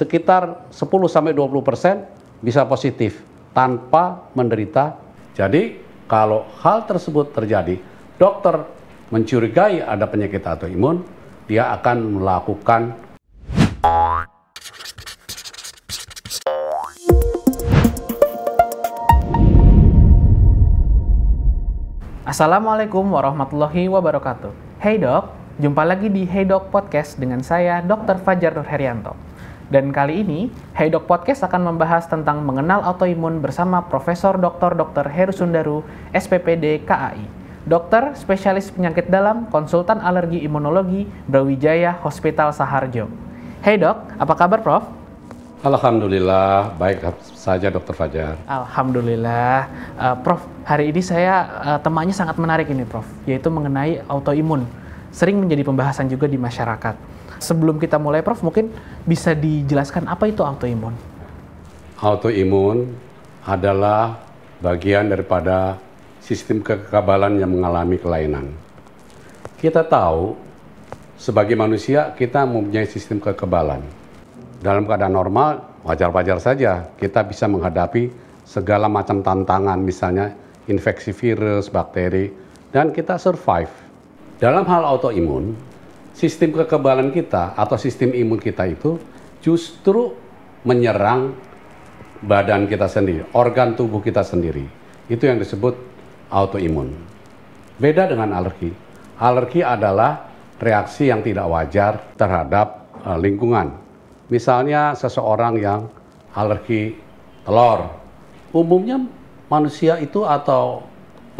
sekitar 10 sampai 20 persen bisa positif tanpa menderita. Jadi kalau hal tersebut terjadi, dokter mencurigai ada penyakit autoimun, dia akan melakukan Assalamualaikum warahmatullahi wabarakatuh. Hey dok, jumpa lagi di Hey Dok Podcast dengan saya Dr. Fajar Nur Herianto. Dan kali ini, Heidok Podcast akan membahas tentang mengenal autoimun bersama Profesor Dr. Dr. Heru Sundaru, SPPD KAI. Dokter, spesialis penyakit dalam, konsultan alergi imunologi, Brawijaya Hospital Saharjo. Hey dok, apa kabar Prof? Alhamdulillah, baik saja Dokter Fajar. Alhamdulillah, uh, Prof. Hari ini saya uh, temanya sangat menarik ini, Prof. Yaitu mengenai autoimun, sering menjadi pembahasan juga di masyarakat. Sebelum kita mulai Prof, mungkin bisa dijelaskan apa itu autoimun? Autoimun adalah bagian daripada sistem kekebalan yang mengalami kelainan. Kita tahu sebagai manusia kita mempunyai sistem kekebalan. Dalam keadaan normal wajar-wajar saja kita bisa menghadapi segala macam tantangan misalnya infeksi virus, bakteri dan kita survive. Dalam hal autoimun, sistem kekebalan kita atau sistem imun kita itu justru menyerang badan kita sendiri, organ tubuh kita sendiri. Itu yang disebut autoimun. Beda dengan alergi. Alergi adalah reaksi yang tidak wajar terhadap eh, lingkungan. Misalnya seseorang yang alergi telur. Umumnya manusia itu atau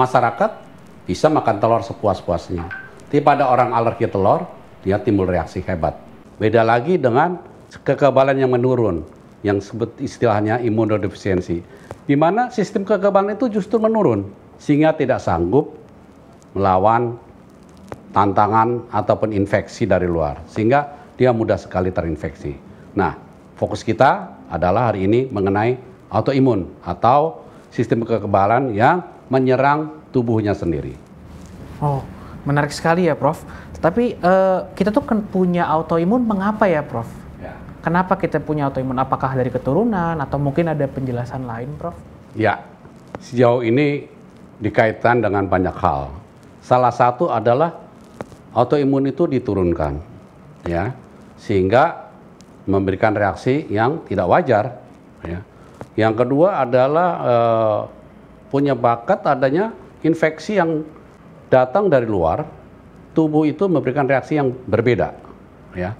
masyarakat bisa makan telur sepuas-puasnya. Tapi pada orang alergi telur, dia timbul reaksi hebat. Beda lagi dengan kekebalan yang menurun, yang sebut istilahnya imunodefisiensi, di mana sistem kekebalan itu justru menurun, sehingga tidak sanggup melawan tantangan ataupun infeksi dari luar, sehingga dia mudah sekali terinfeksi. Nah, fokus kita adalah hari ini mengenai autoimun atau sistem kekebalan yang menyerang tubuhnya sendiri. Oke. Oh, Menarik sekali ya, Prof. Tapi uh, eh, kita tuh kan punya autoimun, mengapa ya, Prof? Ya. Kenapa kita punya autoimun? Apakah dari keturunan atau mungkin ada penjelasan lain, Prof? Ya, sejauh ini dikaitkan dengan banyak hal. Salah satu adalah autoimun itu diturunkan, ya, sehingga memberikan reaksi yang tidak wajar. Ya. Yang kedua adalah e, punya bakat adanya infeksi yang datang dari luar, tubuh itu memberikan reaksi yang berbeda. Ya.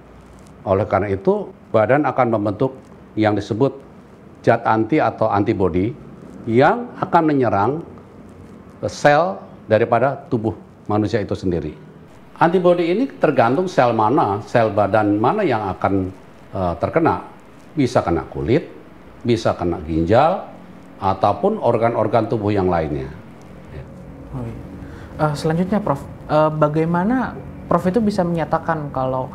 Oleh karena itu, badan akan membentuk yang disebut zat anti atau antibodi yang akan menyerang sel daripada tubuh manusia itu sendiri. Antibodi ini tergantung sel mana, sel badan mana yang akan uh, terkena. Bisa kena kulit, bisa kena ginjal, ataupun organ-organ tubuh yang lainnya. Oh, iya. Uh, selanjutnya, Prof, uh, bagaimana Prof itu bisa menyatakan kalau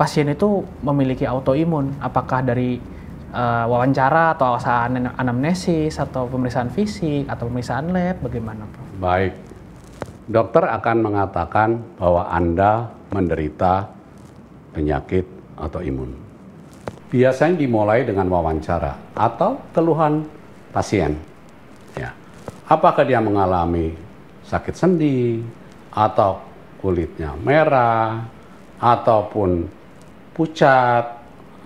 pasien itu memiliki autoimun? Apakah dari uh, wawancara atau anamnesis atau pemeriksaan fisik atau pemeriksaan lab? Bagaimana, Prof? Baik, dokter akan mengatakan bahwa Anda menderita penyakit autoimun. Biasanya dimulai dengan wawancara atau keluhan pasien. Ya. Apakah dia mengalami sakit sendi, atau kulitnya merah, ataupun pucat,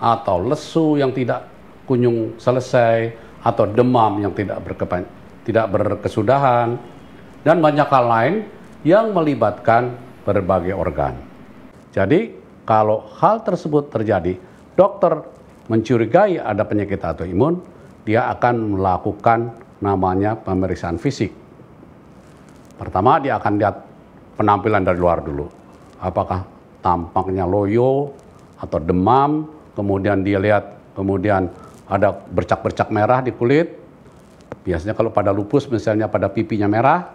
atau lesu yang tidak kunjung selesai, atau demam yang tidak, berkepan, tidak berkesudahan, dan banyak hal lain yang melibatkan berbagai organ. Jadi, kalau hal tersebut terjadi, dokter mencurigai ada penyakit autoimun, dia akan melakukan namanya pemeriksaan fisik Pertama dia akan lihat penampilan dari luar dulu. Apakah tampaknya loyo atau demam, kemudian dia lihat kemudian ada bercak-bercak merah di kulit. Biasanya kalau pada lupus misalnya pada pipinya merah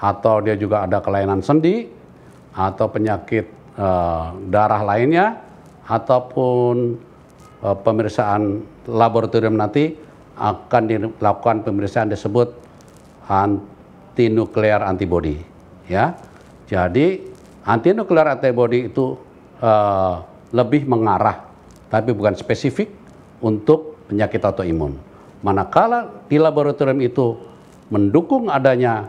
atau dia juga ada kelainan sendi atau penyakit e, darah lainnya ataupun e, pemeriksaan laboratorium nanti akan dilakukan pemeriksaan disebut antinuklear antibody ya. Jadi antinuklear antibody itu uh, lebih mengarah tapi bukan spesifik untuk penyakit autoimun. Manakala di laboratorium itu mendukung adanya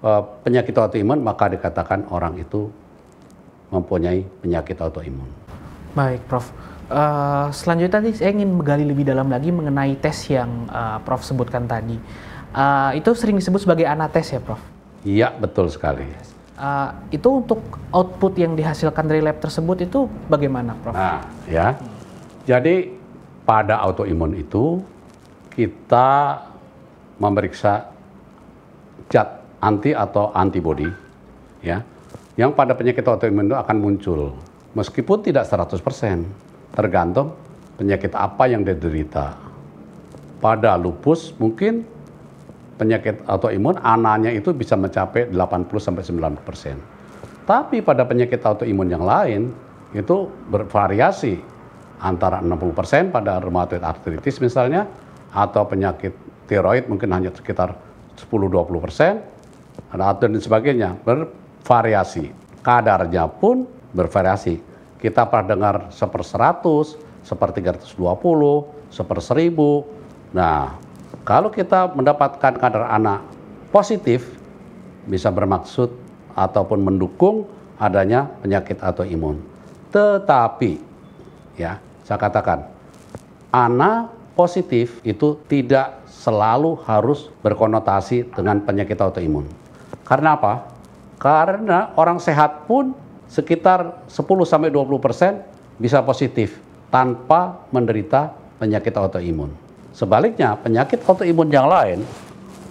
uh, penyakit autoimun maka dikatakan orang itu mempunyai penyakit autoimun. Baik, Prof. Uh, selanjutnya saya ingin menggali lebih dalam lagi mengenai tes yang uh, Prof sebutkan tadi. Eh, itu sering disebut sebagai anates ya, Prof? Iya, betul sekali. Uh, itu untuk output yang dihasilkan dari lab tersebut itu bagaimana, Prof? Nah, ya. Jadi pada autoimun itu kita memeriksa cat anti atau antibody, ya yang pada penyakit autoimun itu akan muncul meskipun tidak 100% tergantung penyakit apa yang diderita pada lupus mungkin penyakit autoimun anaknya itu bisa mencapai 80 sampai 90%. Tapi pada penyakit autoimun yang lain itu bervariasi antara 60% pada rheumatoid arthritis misalnya atau penyakit tiroid mungkin hanya sekitar 10-20% atau dan sebagainya bervariasi. Kadarnya pun bervariasi. Kita pernah dengar seper 100, seper 320, seper 1000. Nah, kalau kita mendapatkan kadar anak positif, bisa bermaksud ataupun mendukung adanya penyakit autoimun. Tetapi, ya, saya katakan, anak positif itu tidak selalu harus berkonotasi dengan penyakit autoimun. Karena apa? Karena orang sehat pun sekitar 10-20% bisa positif tanpa menderita penyakit autoimun. Sebaliknya, penyakit autoimun yang lain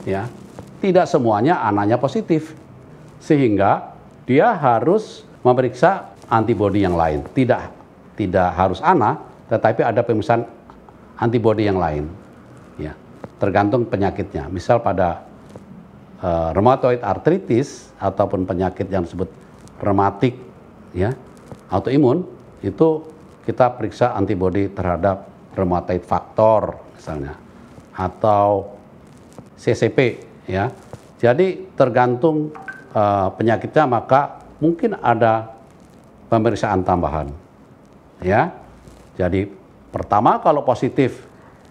ya, tidak semuanya anaknya positif. Sehingga dia harus memeriksa antibodi yang lain. Tidak tidak harus anak, tetapi ada pemeriksaan antibodi yang lain. Ya, tergantung penyakitnya. Misal pada uh, rheumatoid arthritis ataupun penyakit yang disebut rematik ya, autoimun itu kita periksa antibodi terhadap rheumatoid factor misalnya atau CCP ya. Jadi tergantung uh, penyakitnya maka mungkin ada pemeriksaan tambahan. Ya. Jadi pertama kalau positif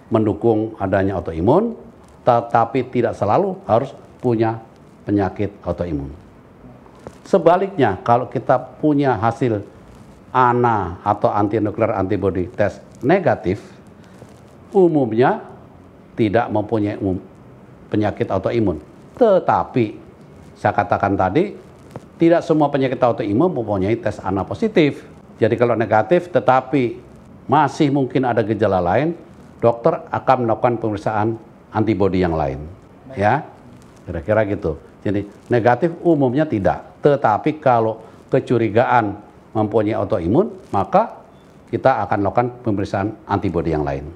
mendukung adanya autoimun tetapi tidak selalu harus punya penyakit autoimun. Sebaliknya kalau kita punya hasil ANA atau anti nuklear antibody test negatif umumnya tidak mempunyai um, penyakit autoimun. Tetapi saya katakan tadi tidak semua penyakit autoimun mempunyai tes ANA positif. Jadi kalau negatif tetapi masih mungkin ada gejala lain, dokter akan melakukan pemeriksaan antibodi yang lain. Baik. Ya. Kira-kira gitu. Jadi negatif umumnya tidak, tetapi kalau kecurigaan mempunyai autoimun, maka kita akan lakukan pemeriksaan antibodi yang lain.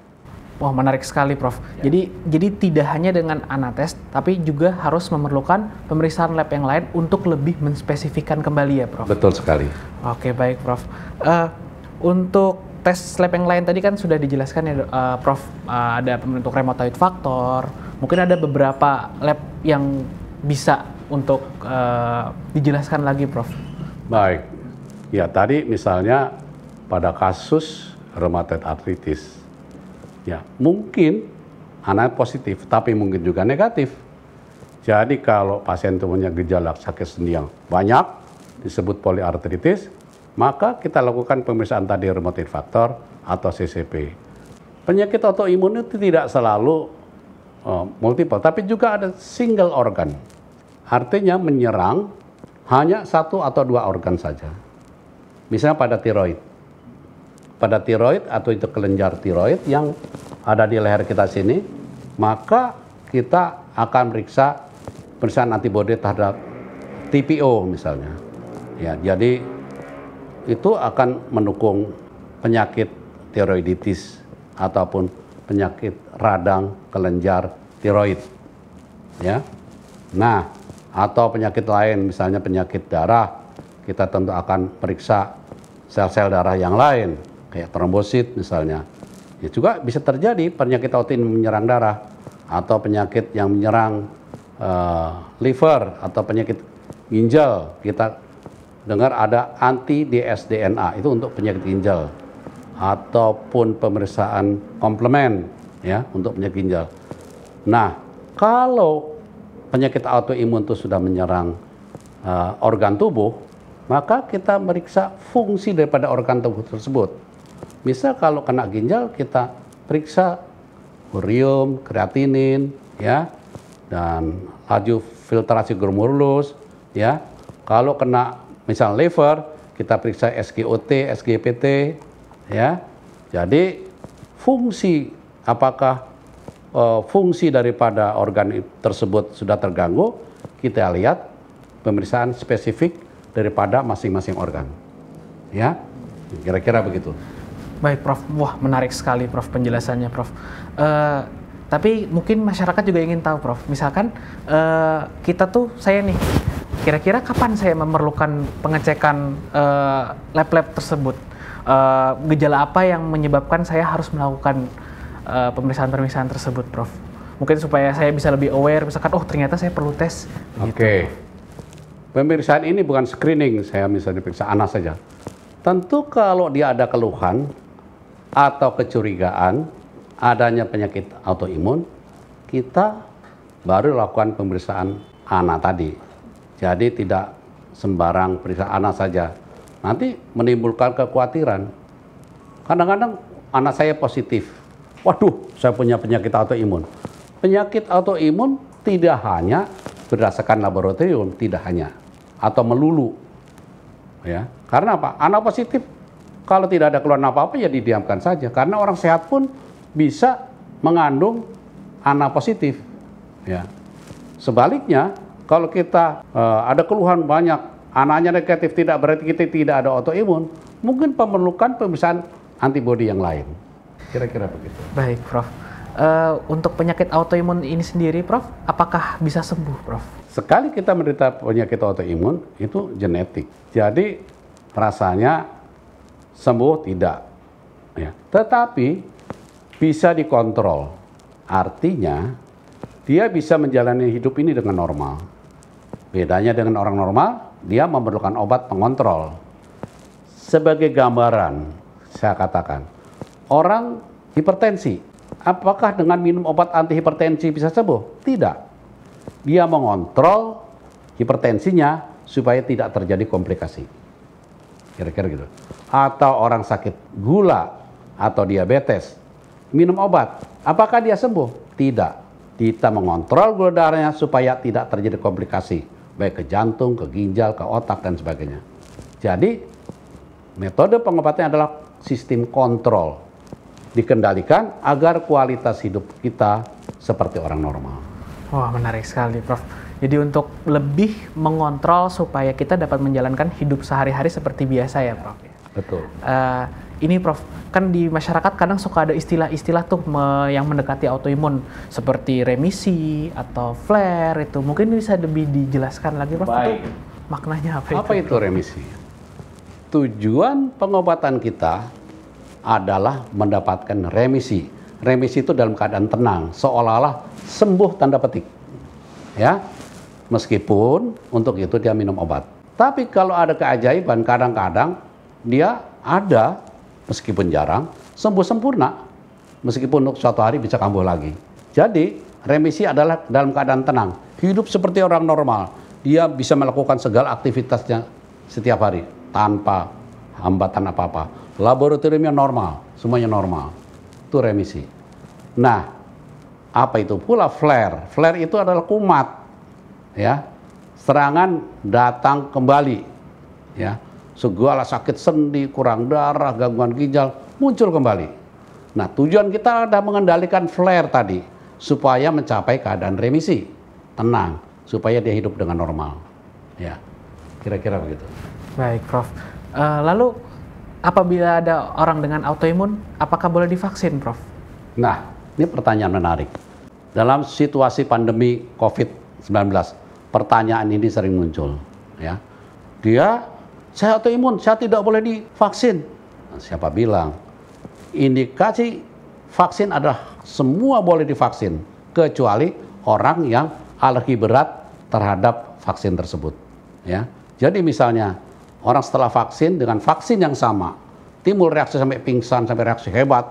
Wah menarik sekali, Prof. Ya. Jadi jadi tidak hanya dengan anates, tapi juga harus memerlukan pemeriksaan lab yang lain untuk lebih menspesifikkan kembali ya, Prof. Betul sekali. Oke baik, Prof. Uh, untuk tes lab yang lain tadi kan sudah dijelaskan ya, uh, Prof. Uh, ada pembentuk rheumatoid faktor. Mungkin ada beberapa lab yang bisa untuk uh, dijelaskan lagi, Prof. Baik. Ya tadi misalnya pada kasus rheumatoid arthritis Ya, mungkin anak positif, tapi mungkin juga negatif. Jadi kalau pasien itu punya gejala sakit sendi yang banyak, disebut poliartritis, maka kita lakukan pemeriksaan tadi rheumatoid faktor atau CCP. Penyakit autoimun itu tidak selalu uh, multiple, tapi juga ada single organ. Artinya menyerang hanya satu atau dua organ saja. Misalnya pada tiroid pada tiroid atau itu kelenjar tiroid yang ada di leher kita sini, maka kita akan periksa pemeriksaan antibodi terhadap TPO misalnya. Ya, jadi itu akan mendukung penyakit tiroiditis ataupun penyakit radang kelenjar tiroid. Ya. Nah, atau penyakit lain misalnya penyakit darah, kita tentu akan periksa sel-sel darah yang lain kayak trombosit misalnya. Ya juga bisa terjadi penyakit autoimun menyerang darah atau penyakit yang menyerang uh, liver atau penyakit ginjal. Kita dengar ada anti dsDNA itu untuk penyakit ginjal ataupun pemeriksaan komplement ya untuk penyakit ginjal. Nah, kalau penyakit autoimun itu sudah menyerang uh, organ tubuh, maka kita meriksa fungsi daripada organ tubuh tersebut Misal kalau kena ginjal kita periksa urium, kreatinin, ya, dan laju filtrasi glomerulus, ya. Kalau kena misal liver, kita periksa SGOT, SGPT, ya. Jadi fungsi apakah uh, fungsi daripada organ tersebut sudah terganggu, kita lihat pemeriksaan spesifik daripada masing-masing organ. Ya, kira-kira begitu. Baik Prof, wah menarik sekali Prof penjelasannya Prof. Uh, tapi mungkin masyarakat juga ingin tahu Prof, misalkan uh, kita tuh saya nih, kira-kira kapan saya memerlukan pengecekan uh, lab-lab tersebut? Uh, gejala apa yang menyebabkan saya harus melakukan uh, pemeriksaan-pemeriksaan tersebut Prof? Mungkin supaya saya bisa lebih aware, misalkan oh ternyata saya perlu tes. Gitu. Oke. Okay. Pemeriksaan ini bukan screening, saya misalnya periksa anak saja. Tentu kalau dia ada keluhan, atau kecurigaan adanya penyakit autoimun, kita baru lakukan pemeriksaan anak tadi. Jadi tidak sembarang periksa anak saja. Nanti menimbulkan kekhawatiran. Kadang-kadang anak saya positif. Waduh, saya punya penyakit autoimun. Penyakit autoimun tidak hanya berdasarkan laboratorium, tidak hanya atau melulu. Ya. Karena apa? Anak positif kalau tidak ada keluhan apa-apa ya didiamkan saja karena orang sehat pun bisa mengandung anak positif. Ya. Sebaliknya, kalau kita uh, ada keluhan banyak anaknya negatif tidak berarti kita tidak ada autoimun, mungkin memerlukan pemeriksaan antibodi yang lain. Kira-kira begitu. Baik, Prof. Uh, untuk penyakit autoimun ini sendiri, Prof, apakah bisa sembuh, Prof? Sekali kita menderita penyakit autoimun, itu genetik. Jadi rasanya sembuh tidak. Ya. Tetapi bisa dikontrol. Artinya dia bisa menjalani hidup ini dengan normal. Bedanya dengan orang normal, dia memerlukan obat pengontrol. Sebagai gambaran, saya katakan, orang hipertensi, apakah dengan minum obat antihipertensi bisa sembuh? Tidak. Dia mengontrol hipertensinya supaya tidak terjadi komplikasi kira-kira gitu. Atau orang sakit gula atau diabetes, minum obat, apakah dia sembuh? Tidak. Kita mengontrol gula darahnya supaya tidak terjadi komplikasi, baik ke jantung, ke ginjal, ke otak, dan sebagainya. Jadi, metode pengobatan adalah sistem kontrol. Dikendalikan agar kualitas hidup kita seperti orang normal. Wah, menarik sekali, Prof. Jadi untuk lebih mengontrol supaya kita dapat menjalankan hidup sehari-hari seperti biasa ya, Prof. Ya. Betul. Uh, ini Prof, kan di masyarakat kadang suka ada istilah-istilah tuh me yang mendekati autoimun seperti remisi atau flare itu. Mungkin bisa lebih dijelaskan lagi Prof Baik. itu maknanya apa, apa itu? Apa itu remisi? Tujuan pengobatan kita adalah mendapatkan remisi. Remisi itu dalam keadaan tenang, seolah-olah sembuh tanda petik. Ya. Meskipun untuk itu dia minum obat. Tapi kalau ada keajaiban kadang-kadang dia ada meskipun jarang sembuh sempurna. Meskipun untuk suatu hari bisa kambuh lagi. Jadi remisi adalah dalam keadaan tenang, hidup seperti orang normal. Dia bisa melakukan segala aktivitasnya setiap hari tanpa hambatan apa-apa. Laboratoriumnya normal, semuanya normal. Itu remisi. Nah, apa itu pula flare? Flare itu adalah kumat ya serangan datang kembali ya segala sakit sendi kurang darah gangguan ginjal muncul kembali nah tujuan kita adalah mengendalikan flare tadi supaya mencapai keadaan remisi tenang supaya dia hidup dengan normal ya kira-kira begitu baik prof uh, lalu apabila ada orang dengan autoimun apakah boleh divaksin prof nah ini pertanyaan menarik dalam situasi pandemi covid 19 pertanyaan ini sering muncul. Ya, dia saya autoimun, saya tidak boleh divaksin. Nah, siapa bilang? Indikasi vaksin adalah semua boleh divaksin kecuali orang yang alergi berat terhadap vaksin tersebut. Ya, jadi misalnya orang setelah vaksin dengan vaksin yang sama timbul reaksi sampai pingsan sampai reaksi hebat.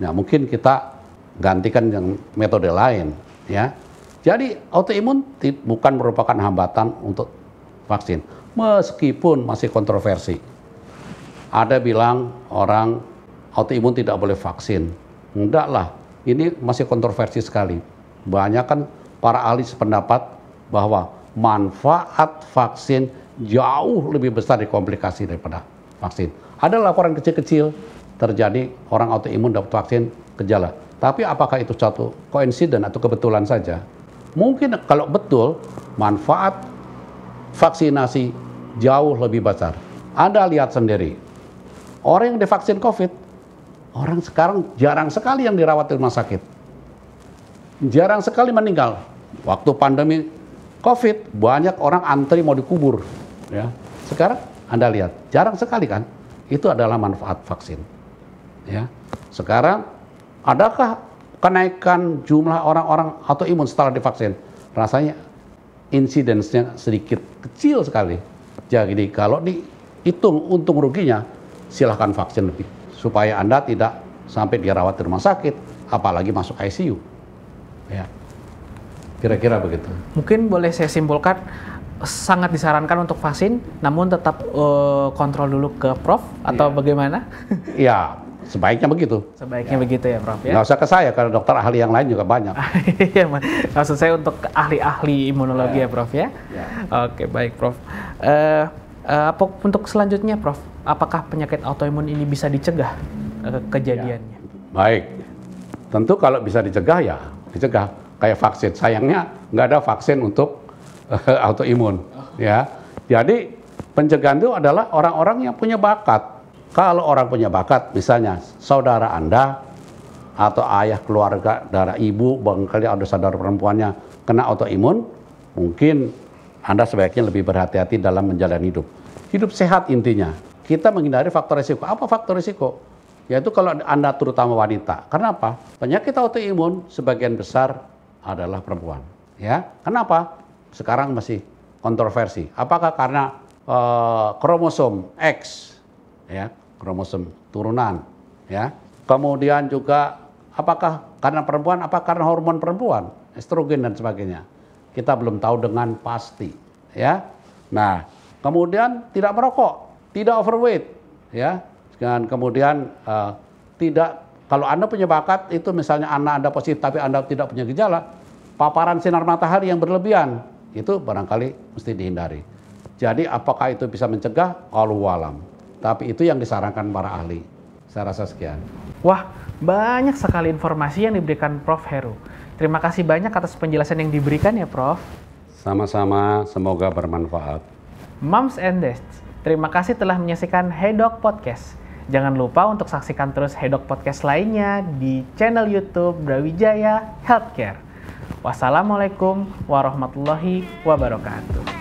ya mungkin kita gantikan yang metode lain. Ya, jadi autoimun bukan merupakan hambatan untuk vaksin, meskipun masih kontroversi. Ada bilang orang autoimun tidak boleh vaksin. Enggaklah, ini masih kontroversi sekali. Banyak kan para ahli sependapat bahwa manfaat vaksin jauh lebih besar di komplikasi daripada vaksin. Ada laporan kecil-kecil terjadi orang autoimun dapat vaksin gejala. Tapi apakah itu satu koinsiden atau kebetulan saja? Mungkin kalau betul, manfaat vaksinasi jauh lebih besar. Anda lihat sendiri, orang yang divaksin COVID, orang sekarang jarang sekali yang dirawat di rumah sakit. Jarang sekali meninggal. Waktu pandemi COVID, banyak orang antri mau dikubur. Ya. Sekarang Anda lihat, jarang sekali kan? Itu adalah manfaat vaksin. Ya. Sekarang, adakah kenaikan jumlah orang-orang autoimun setelah divaksin. Rasanya insidensnya sedikit kecil sekali. Jadi kalau dihitung untung ruginya, silahkan vaksin lebih. Supaya Anda tidak sampai dirawat di rumah sakit, apalagi masuk ICU. Ya. Kira-kira begitu. Mungkin boleh saya simpulkan, sangat disarankan untuk vaksin, namun tetap uh, kontrol dulu ke Prof atau ya. bagaimana? ya, Sebaiknya begitu. Sebaiknya ya. begitu ya, Prof. Ya? Nggak usah ke saya, karena dokter ahli yang lain juga banyak. Iya, Maksud saya untuk ahli-ahli imunologi ya, ya Prof. Ya? ya. Oke, baik, Prof. Uh, uh, untuk selanjutnya, Prof, apakah penyakit autoimun ini bisa dicegah uh, kejadiannya? Ya. Baik. Tentu kalau bisa dicegah ya dicegah. Kayak vaksin. Sayangnya nggak ada vaksin untuk uh, autoimun. Ya. Jadi pencegahan itu adalah orang-orang yang punya bakat kalau orang punya bakat, misalnya saudara Anda atau ayah keluarga, darah ibu, barangkali ada saudara perempuannya kena autoimun, mungkin Anda sebaiknya lebih berhati-hati dalam menjalani hidup. Hidup sehat intinya. Kita menghindari faktor risiko. Apa faktor risiko? Yaitu kalau Anda terutama wanita. Kenapa? Penyakit autoimun sebagian besar adalah perempuan. Ya, kenapa? Sekarang masih kontroversi. Apakah karena uh, kromosom X? Ya, kromosom turunan ya. Kemudian juga apakah karena perempuan apa karena hormon perempuan, estrogen dan sebagainya. Kita belum tahu dengan pasti ya. Nah, kemudian tidak merokok, tidak overweight ya. Dan kemudian uh, tidak kalau Anda punya bakat itu misalnya anak Anda positif tapi Anda tidak punya gejala, paparan sinar matahari yang berlebihan itu barangkali mesti dihindari. Jadi apakah itu bisa mencegah? kalau walam tapi itu yang disarankan para ahli. Saya rasa sekian. Wah, banyak sekali informasi yang diberikan Prof. Heru. Terima kasih banyak atas penjelasan yang diberikan ya Prof. Sama-sama, semoga bermanfaat. Moms and Dads, terima kasih telah menyaksikan Hedok Podcast. Jangan lupa untuk saksikan terus Hedok Podcast lainnya di channel Youtube Brawijaya Healthcare. Wassalamualaikum warahmatullahi wabarakatuh.